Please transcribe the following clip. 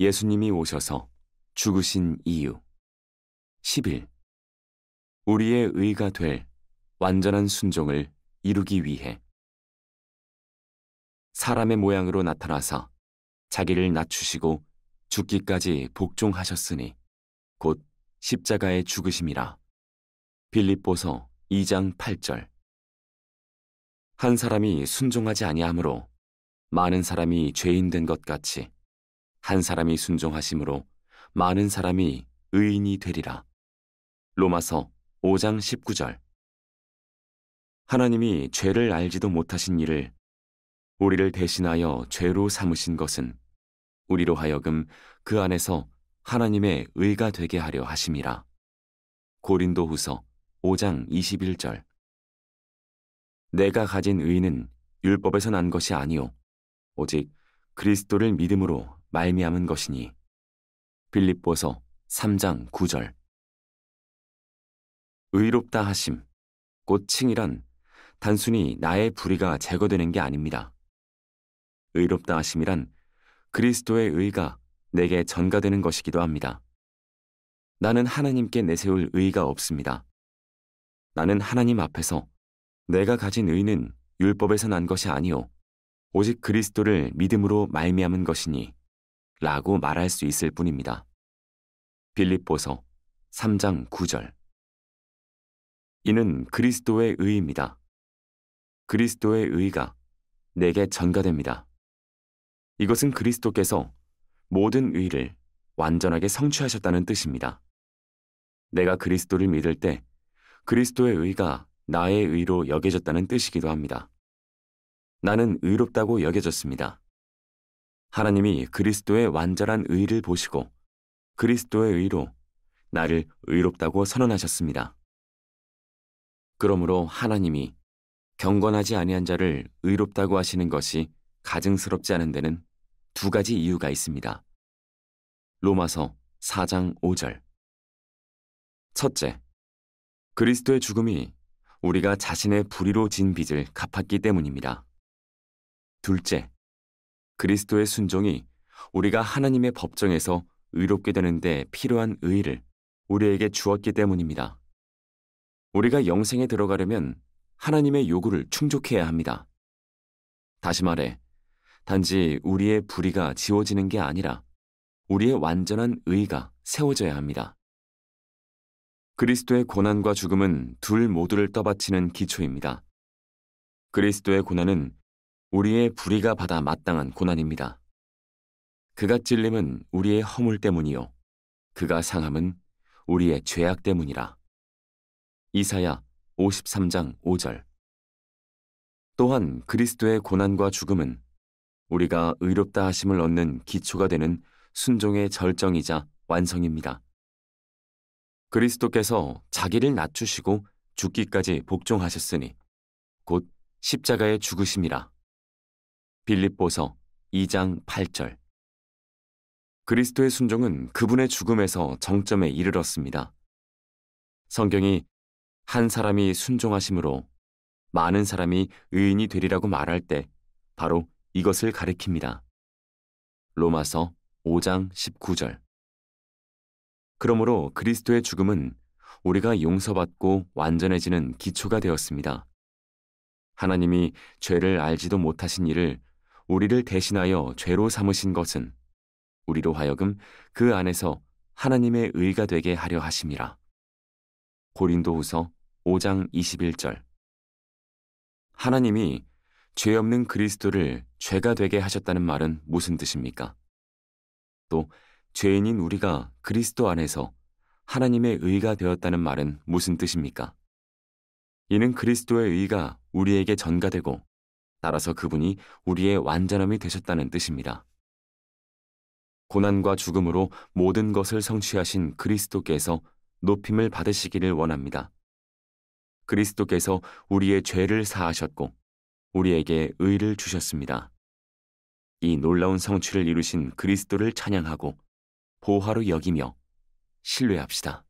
예수님이 오셔서 죽으신 이유 1 1 우리의 의가 될 완전한 순종을 이루기 위해 사람의 모양으로 나타나사 자기를 낮추시고 죽기까지 복종하셨으니 곧 십자가의 죽으심이라. 빌립보서 2장 8절 한 사람이 순종하지 아니하므로 많은 사람이 죄인 된 것 같이 한 사람이 순종하심으로 많은 사람이 의인이 되리라. 로마서 5장 19절. 하나님이 죄를 알지도 못하신 일을 우리를 대신하여 죄로 삼으신 것은 우리로 하여금 그 안에서 하나님의 의가 되게 하려 하심이라. 고린도 후서 5장 21절. 내가 가진 의는 율법에서 난 것이 아니오 오직 그리스도를 믿음으로 말미암은 것이니 빌립보서 3장 9절 의롭다 하심 꽃 칭이란 단순히 나의 불의가 제거되는 게 아닙니다. 의롭다 하심이란 그리스도의 의가 내게 전가되는 것이기도 합니다. 나는 하나님께 내세울 의가 없습니다. 나는 하나님 앞에서 내가 가진 의는 율법에서 난 것이 아니요 오직 그리스도를 믿음으로 말미암은 것이니 라고 말할 수 있을 뿐입니다. 빌립보서 3장 9절 이는 그리스도의 의입니다. 그리스도의 의가 내게 전가됩니다. 이것은 그리스도께서 모든 의를 완전하게 성취하셨다는 뜻입니다. 내가 그리스도를 믿을 때 그리스도의 의가 나의 의로 여겨졌다는 뜻이기도 합니다. 나는 의롭다고 여겨졌습니다. 하나님이 그리스도의 완전한 의를 보시고 그리스도의 의로 나를 의롭다고 선언하셨습니다. 그러므로 하나님이 경건하지 아니한 자를 의롭다고 하시는 것이 가증스럽지 않은 데는 두 가지 이유가 있습니다. 로마서 4장 5절 첫째, 그리스도의 죽음이 우리가 자신의 불의로 진 빚을 갚았기 때문입니다. 둘째, 그리스도의 순종이 우리가 하나님의 법정에서 의롭게 되는데 필요한 의를 의 우리에게 주었기 때문입니다. 우리가 영생에 들어가려면 하나님의 요구를 충족해야 합니다. 다시 말해, 단지 우리의 불의가 지워지는 게 아니라 우리의 완전한 의 의가 세워져야 합니다. 그리스도의 고난과 죽음은 둘 모두를 떠받치는 기초입니다. 그리스도의 고난은 우리의 불의가 받아 마땅한 고난입니다. 그가 찔림은 우리의 허물 때문이요. 그가 상함은 우리의 죄악 때문이라. 이사야 53장 5절 또한 그리스도의 고난과 죽음은 우리가 의롭다 하심을 얻는 기초가 되는 순종의 절정이자 완성입니다. 그리스도께서 자기를 낮추시고 죽기까지 복종하셨으니 곧 십자가의 죽으심이라. 빌립보서 2장 8절 그리스도의 순종은 그분의 죽음에서 정점에 이르렀습니다. 성경이 한 사람이 순종하심으로 많은 사람이 의인이 되리라고 말할 때 바로 이것을 가리킵니다. 로마서 5장 19절 그러므로 그리스도의 죽음은 우리가 용서받고 완전해지는 기초가 되었습니다. 하나님이 죄를 알지도 못하신 일을 우리를 대신하여 죄로 삼으신 것은 우리로 하여금 그 안에서 하나님의 의가 되게 하려 하심이라. 고린도후서 5장 21절 하나님이 죄 없는 그리스도를 죄가 되게 하셨다는 말은 무슨 뜻입니까? 또 죄인인 우리가 그리스도 안에서 하나님의 의가 되었다는 말은 무슨 뜻입니까? 이는 그리스도의 의가 우리에게 전가되고 따라서 그분이 우리의 완전함이 되셨다는 뜻입니다. 고난과 죽음으로 모든 것을 성취하신 그리스도께서 높임을 받으시기를 원합니다. 그리스도께서 우리의 죄를 사하셨고 우리에게 의를 주셨습니다. 이 놀라운 성취를 이루신 그리스도를 찬양하고 보화로 여기며 신뢰합시다.